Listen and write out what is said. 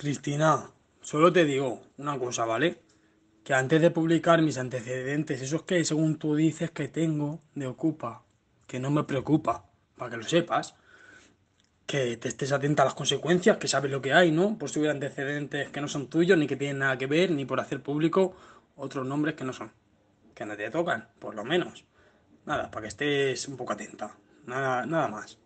Cristina, solo te digo una cosa, ¿vale? Que antes de publicar mis antecedentes, esos que según tú dices que tengo me ocupa, que no me preocupa, para que lo sepas, que te estés atenta a las consecuencias, que sabes lo que hay, ¿no? Por subir antecedentes que no son tuyos, ni que tienen nada que ver, ni por hacer público otros nombres que no son, que no te tocan, por lo menos. Nada, para que estés un poco atenta, nada, nada más.